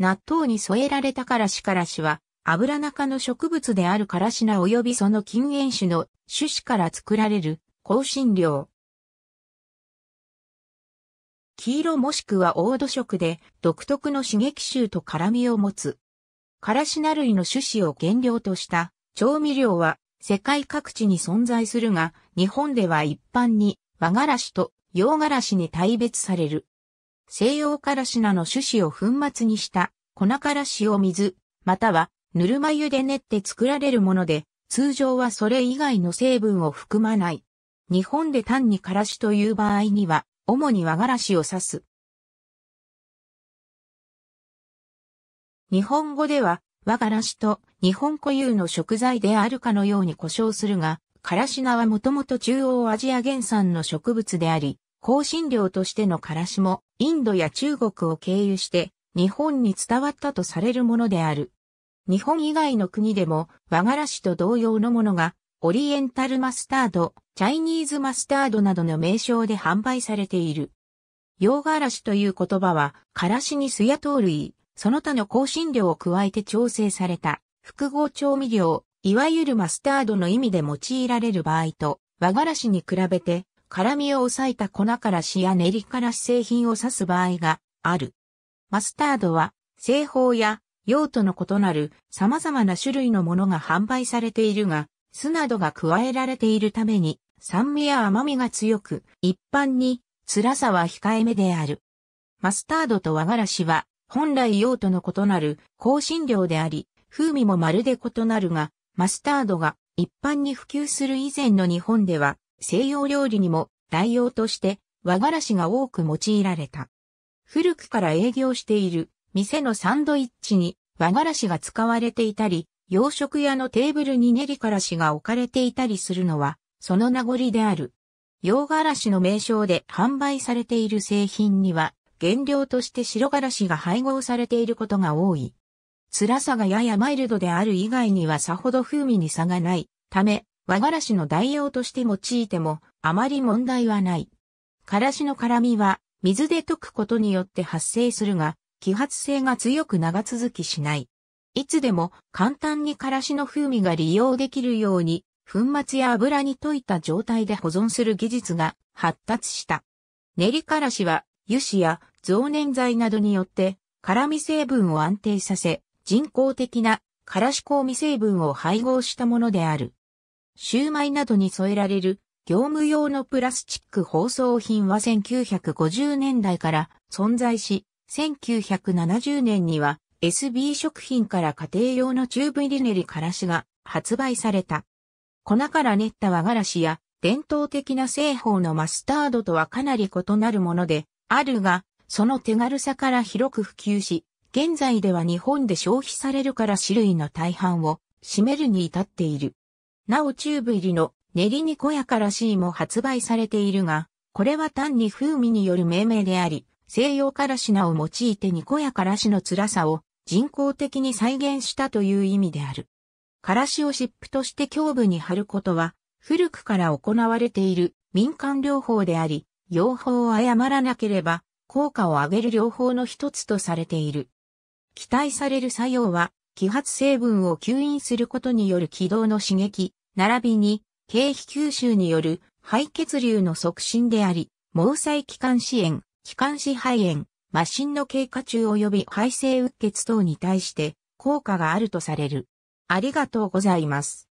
納豆に添えられたからしからしは、油中の植物であるからしな及びその禁煙種の種子から作られる香辛料。黄色もしくは黄土色で独特の刺激臭と辛みを持つ。からしな類の種子を原料とした調味料は世界各地に存在するが、日本では一般に和ら子と洋辛子に大別される。西洋からしなの種子を粉末にした粉からしを水、またはぬるま湯で練って作られるもので、通常はそれ以外の成分を含まない。日本で単にからしという場合には、主に和がらしを指す。日本語では、和がらしと日本固有の食材であるかのように呼称するが、からし菜はもともと中央アジア原産の植物であり、香辛料としてのからしもインドや中国を経由して日本に伝わったとされるものである。日本以外の国でも和がらしと同様のものがオリエンタルマスタード、チャイニーズマスタードなどの名称で販売されている。洋が子という言葉は、からしに酢や糖類、その他の香辛料を加えて調整された複合調味料、いわゆるマスタードの意味で用いられる場合と、和がらしに比べて辛味を抑えた粉からしや練りからし製品を指す場合がある。マスタードは製法や用途の異なる様々な種類のものが販売されているが、酢などが加えられているために酸味や甘みが強く、一般に辛さは控えめである。マスタードと和がらしは本来用途の異なる香辛料であり、風味もまるで異なるが、マスタードが一般に普及する以前の日本では西洋料理にも代用として和がらしが多く用いられた。古くから営業している店のサンドイッチに和がらしが使われていたり、洋食屋のテーブルに練りからしが置かれていたりするのは、その名残である。洋がらしの名称で販売されている製品には、原料として白がらしが配合されていることが多い。辛さがややマイルドである以外にはさほど風味に差がないため、和枯らしの代用として用いてもあまり問題はない。からしの辛みは水で溶くことによって発生するが、揮発性が強く長続きしない。いつでも簡単にからしの風味が利用できるように、粉末や油に溶いた状態で保存する技術が発達した。練り枯らしは油脂や増粘剤などによって辛味成分を安定させ、人工的ならし香味成分を配合したものである。シューマイなどに添えられる業務用のプラスチック包装品は1950年代から存在し、1970年には SB 食品から家庭用のチューブ入り練りからしが発売された。粉から練った和がらしや伝統的な製法のマスタードとはかなり異なるものであるが、その手軽さから広く普及し、現在では日本で消費されるから種類の大半を占めるに至っている。なおチューブ入りの練りにこやから C も発売されているが、これは単に風味による命名であり、西洋からしなを用いてにこやからしの辛さを人工的に再現したという意味である。からしを湿布として胸部に貼ることは、古くから行われている民間療法であり、用法を誤らなければ、効果を上げる療法の一つとされている。期待される作用は、揮発成分を吸引することによる軌道の刺激、並びに、経費吸収による肺血流の促進であり、毛細気管支炎、気管支肺炎、麻疹の経過中及び肺性うっ血等に対して効果があるとされる。ありがとうございます。